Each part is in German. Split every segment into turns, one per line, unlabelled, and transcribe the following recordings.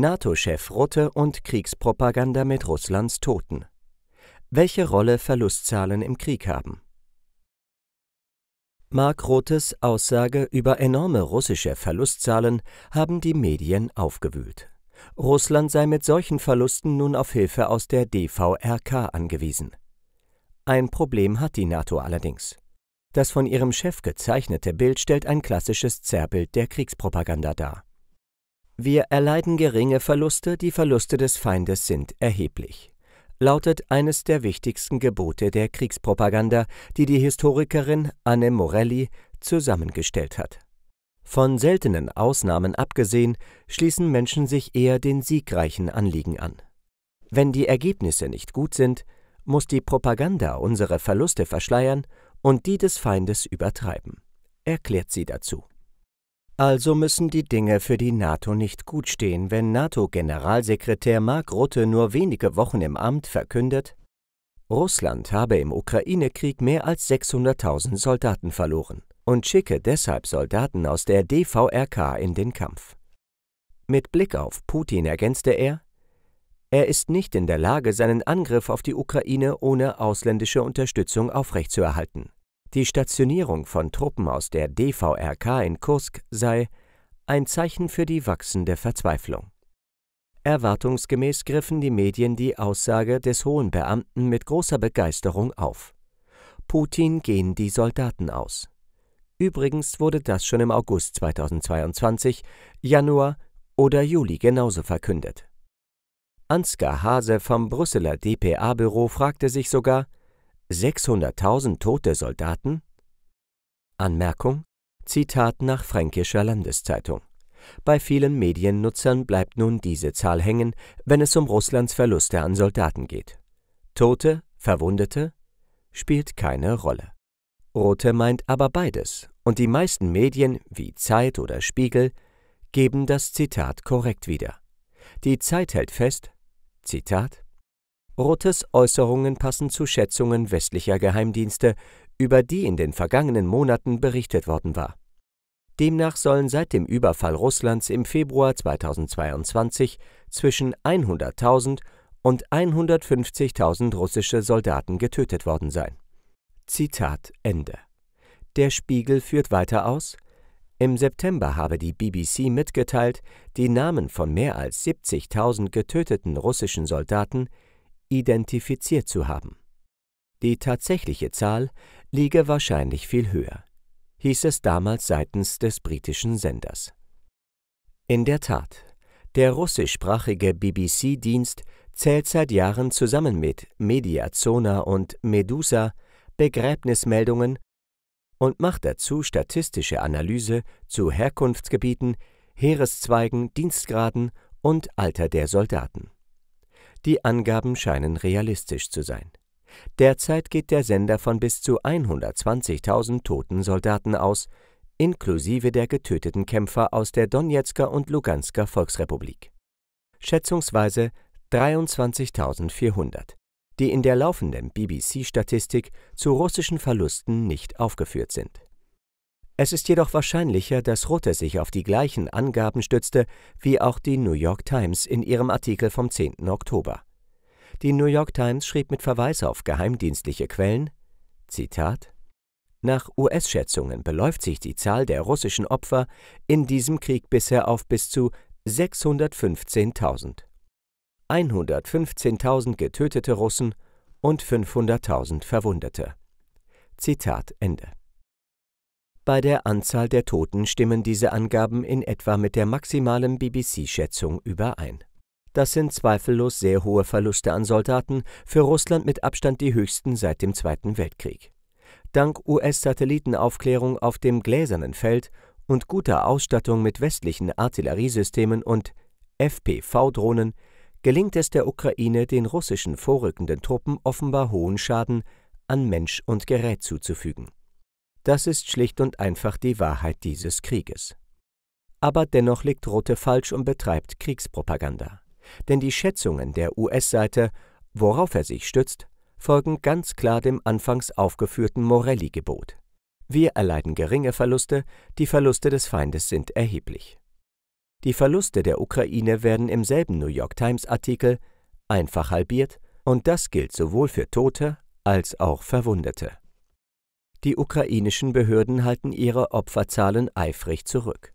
NATO-Chef Rutte und Kriegspropaganda mit Russlands Toten. Welche Rolle Verlustzahlen im Krieg haben. Mark Rothes Aussage über enorme russische Verlustzahlen haben die Medien aufgewühlt. Russland sei mit solchen Verlusten nun auf Hilfe aus der DVRK angewiesen. Ein Problem hat die NATO allerdings. Das von ihrem Chef gezeichnete Bild stellt ein klassisches Zerrbild der Kriegspropaganda dar. Wir erleiden geringe Verluste, die Verluste des Feindes sind erheblich, lautet eines der wichtigsten Gebote der Kriegspropaganda, die die Historikerin Anne Morelli zusammengestellt hat. Von seltenen Ausnahmen abgesehen, schließen Menschen sich eher den siegreichen Anliegen an. Wenn die Ergebnisse nicht gut sind, muss die Propaganda unsere Verluste verschleiern und die des Feindes übertreiben, erklärt sie dazu. Also müssen die Dinge für die NATO nicht gut stehen, wenn NATO-Generalsekretär Mark Rutte nur wenige Wochen im Amt verkündet, Russland habe im Ukraine-Krieg mehr als 600.000 Soldaten verloren und schicke deshalb Soldaten aus der DVRK in den Kampf. Mit Blick auf Putin ergänzte er, er ist nicht in der Lage, seinen Angriff auf die Ukraine ohne ausländische Unterstützung aufrechtzuerhalten. Die Stationierung von Truppen aus der DVRK in Kursk sei ein Zeichen für die wachsende Verzweiflung. Erwartungsgemäß griffen die Medien die Aussage des hohen Beamten mit großer Begeisterung auf. Putin gehen die Soldaten aus. Übrigens wurde das schon im August 2022, Januar oder Juli genauso verkündet. Ansgar Hase vom Brüsseler DPA-Büro fragte sich sogar, 600.000 tote Soldaten? Anmerkung: Zitat nach Fränkischer Landeszeitung. Bei vielen Mediennutzern bleibt nun diese Zahl hängen, wenn es um Russlands Verluste an Soldaten geht. Tote, Verwundete spielt keine Rolle. Rote meint aber beides, und die meisten Medien wie Zeit oder Spiegel geben das Zitat korrekt wieder. Die Zeit hält fest, Zitat, Rothes Äußerungen passen zu Schätzungen westlicher Geheimdienste, über die in den vergangenen Monaten berichtet worden war. Demnach sollen seit dem Überfall Russlands im Februar 2022 zwischen 100.000 und 150.000 russische Soldaten getötet worden sein. Zitat Ende. Der Spiegel führt weiter aus, im September habe die BBC mitgeteilt, die Namen von mehr als 70.000 getöteten russischen Soldaten identifiziert zu haben. Die tatsächliche Zahl liege wahrscheinlich viel höher, hieß es damals seitens des britischen Senders. In der Tat, der russischsprachige BBC-Dienst zählt seit Jahren zusammen mit Mediazona und Medusa Begräbnismeldungen und macht dazu statistische Analyse zu Herkunftsgebieten, Heereszweigen, Dienstgraden und Alter der Soldaten. Die Angaben scheinen realistisch zu sein. Derzeit geht der Sender von bis zu 120.000 toten Soldaten aus, inklusive der getöteten Kämpfer aus der Donetsker und Lugansker Volksrepublik. Schätzungsweise 23.400, die in der laufenden BBC-Statistik zu russischen Verlusten nicht aufgeführt sind es ist jedoch wahrscheinlicher, dass Rutte sich auf die gleichen Angaben stützte wie auch die New York Times in ihrem Artikel vom 10. Oktober. Die New York Times schrieb mit Verweis auf geheimdienstliche Quellen: Zitat nach US-Schätzungen beläuft sich die Zahl der russischen Opfer in diesem Krieg bisher auf bis zu 615.000. 115.000 getötete Russen und 500.000 Verwundete. Zitat Ende. Bei der Anzahl der Toten stimmen diese Angaben in etwa mit der maximalen BBC-Schätzung überein. Das sind zweifellos sehr hohe Verluste an Soldaten, für Russland mit Abstand die höchsten seit dem Zweiten Weltkrieg. Dank US-Satellitenaufklärung auf dem gläsernen Feld und guter Ausstattung mit westlichen Artilleriesystemen und FPV-Drohnen gelingt es der Ukraine, den russischen vorrückenden Truppen offenbar hohen Schaden an Mensch und Gerät zuzufügen das ist schlicht und einfach die Wahrheit dieses Krieges. Aber dennoch liegt Rote falsch und betreibt Kriegspropaganda. Denn die Schätzungen der US-Seite, worauf er sich stützt, folgen ganz klar dem anfangs aufgeführten Morelli-Gebot. Wir erleiden geringe Verluste, die Verluste des Feindes sind erheblich. Die Verluste der Ukraine werden im selben New York Times-Artikel einfach halbiert, und das gilt sowohl für Tote als auch Verwundete. Die ukrainischen Behörden halten ihre Opferzahlen eifrig zurück.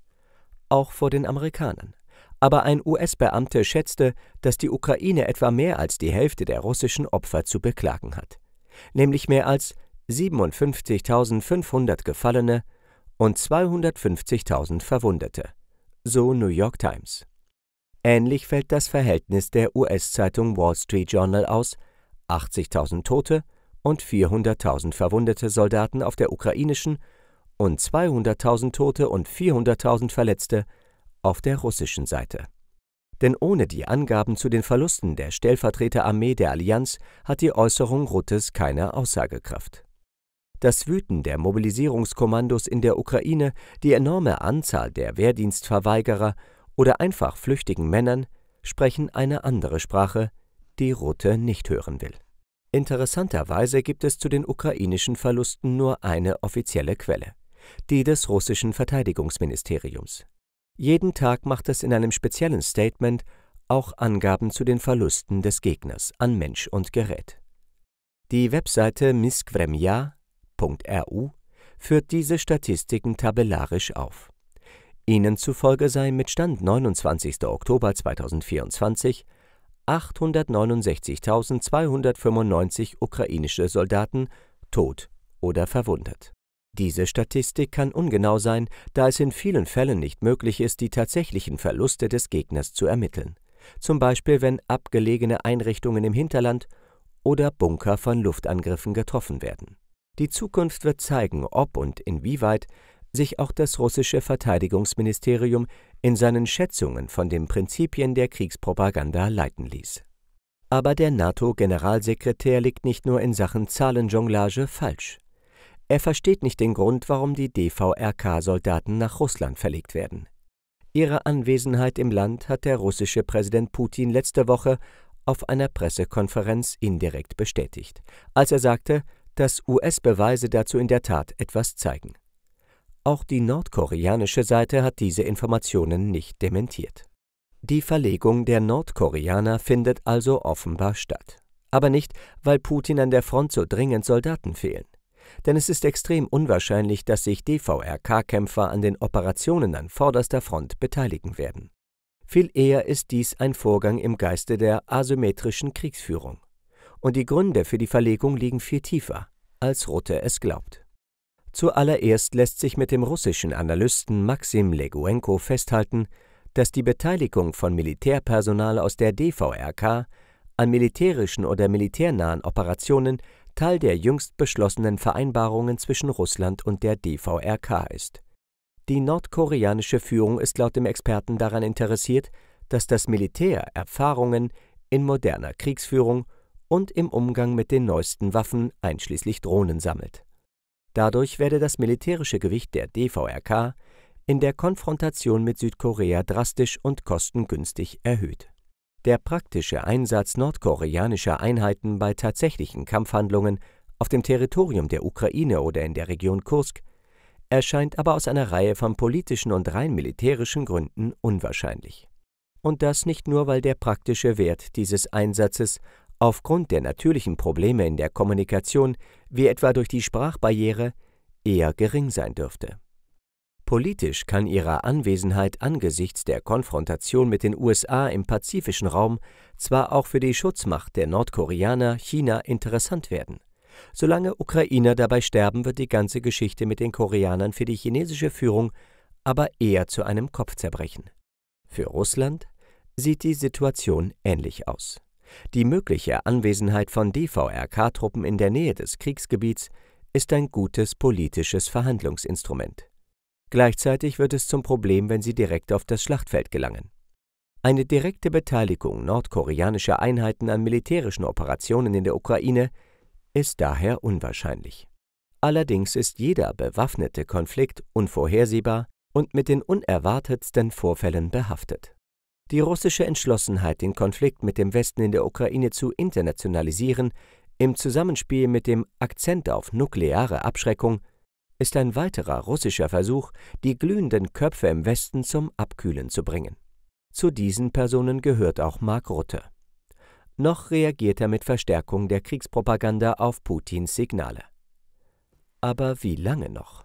Auch vor den Amerikanern. Aber ein US-Beamter schätzte, dass die Ukraine etwa mehr als die Hälfte der russischen Opfer zu beklagen hat. Nämlich mehr als 57.500 Gefallene und 250.000 Verwundete. So New York Times. Ähnlich fällt das Verhältnis der US-Zeitung Wall Street Journal aus: 80.000 Tote und 400.000 verwundete Soldaten auf der ukrainischen und 200.000 Tote und 400.000 Verletzte auf der russischen Seite. Denn ohne die Angaben zu den Verlusten der Stellvertreterarmee der Allianz hat die Äußerung Ruttes keine Aussagekraft. Das Wüten der Mobilisierungskommandos in der Ukraine, die enorme Anzahl der Wehrdienstverweigerer oder einfach flüchtigen Männern sprechen eine andere Sprache, die Rutte nicht hören will. Interessanterweise gibt es zu den ukrainischen Verlusten nur eine offizielle Quelle, die des russischen Verteidigungsministeriums. Jeden Tag macht es in einem speziellen Statement auch Angaben zu den Verlusten des Gegners an Mensch und Gerät. Die Webseite miskvremja.ru führt diese Statistiken tabellarisch auf. Ihnen zufolge sei mit Stand 29. Oktober 2024 869.295 ukrainische Soldaten tot oder verwundet. Diese Statistik kann ungenau sein, da es in vielen Fällen nicht möglich ist, die tatsächlichen Verluste des Gegners zu ermitteln, zum Beispiel wenn abgelegene Einrichtungen im Hinterland oder Bunker von Luftangriffen getroffen werden. Die Zukunft wird zeigen, ob und inwieweit sich auch das russische Verteidigungsministerium in seinen Schätzungen von den Prinzipien der Kriegspropaganda leiten ließ. Aber der NATO-Generalsekretär liegt nicht nur in Sachen Zahlenjonglage falsch. Er versteht nicht den Grund, warum die DVRK-Soldaten nach Russland verlegt werden. Ihre Anwesenheit im Land hat der russische Präsident Putin letzte Woche auf einer Pressekonferenz indirekt bestätigt, als er sagte, dass US-Beweise dazu in der Tat etwas zeigen. Auch die nordkoreanische Seite hat diese Informationen nicht dementiert. Die Verlegung der Nordkoreaner findet also offenbar statt. Aber nicht, weil Putin an der Front so dringend Soldaten fehlen. Denn es ist extrem unwahrscheinlich, dass sich DVRK-Kämpfer an den Operationen an vorderster Front beteiligen werden. Viel eher ist dies ein Vorgang im Geiste der asymmetrischen Kriegsführung. Und die Gründe für die Verlegung liegen viel tiefer, als Rutte es glaubt. Zuallererst lässt sich mit dem russischen Analysten Maxim Leguenko festhalten, dass die Beteiligung von Militärpersonal aus der DVRK an militärischen oder militärnahen Operationen Teil der jüngst beschlossenen Vereinbarungen zwischen Russland und der DVRK ist. Die nordkoreanische Führung ist laut dem Experten daran interessiert, dass das Militär Erfahrungen in moderner Kriegsführung und im Umgang mit den neuesten Waffen einschließlich Drohnen sammelt Dadurch werde das militärische Gewicht der DVRK in der Konfrontation mit Südkorea drastisch und kostengünstig erhöht. Der praktische Einsatz nordkoreanischer Einheiten bei tatsächlichen Kampfhandlungen auf dem Territorium der Ukraine oder in der Region Kursk erscheint aber aus einer Reihe von politischen und rein militärischen Gründen unwahrscheinlich. Und das nicht nur, weil der praktische Wert dieses Einsatzes aufgrund der natürlichen Probleme in der Kommunikation, wie etwa durch die Sprachbarriere, eher gering sein dürfte. Politisch kann ihre Anwesenheit angesichts der Konfrontation mit den USA im pazifischen Raum zwar auch für die Schutzmacht der Nordkoreaner China interessant werden. Solange Ukrainer dabei sterben, wird die ganze Geschichte mit den Koreanern für die chinesische Führung aber eher zu einem Kopfzerbrechen. Für Russland sieht die Situation ähnlich aus. Die mögliche Anwesenheit von DVRK-Truppen in der Nähe des Kriegsgebiets ist ein gutes politisches Verhandlungsinstrument. Gleichzeitig wird es zum Problem, wenn sie direkt auf das Schlachtfeld gelangen. Eine direkte Beteiligung nordkoreanischer Einheiten an militärischen Operationen in der Ukraine ist daher unwahrscheinlich. Allerdings ist jeder bewaffnete Konflikt unvorhersehbar und mit den unerwartetsten Vorfällen behaftet. Die russische Entschlossenheit, den Konflikt mit dem Westen in der Ukraine zu internationalisieren, im Zusammenspiel mit dem Akzent auf nukleare Abschreckung, ist ein weiterer russischer Versuch, die glühenden Köpfe im Westen zum Abkühlen zu bringen. Zu diesen Personen gehört auch Mark Rutte. Noch reagiert er mit Verstärkung der Kriegspropaganda auf Putins Signale. Aber wie lange noch?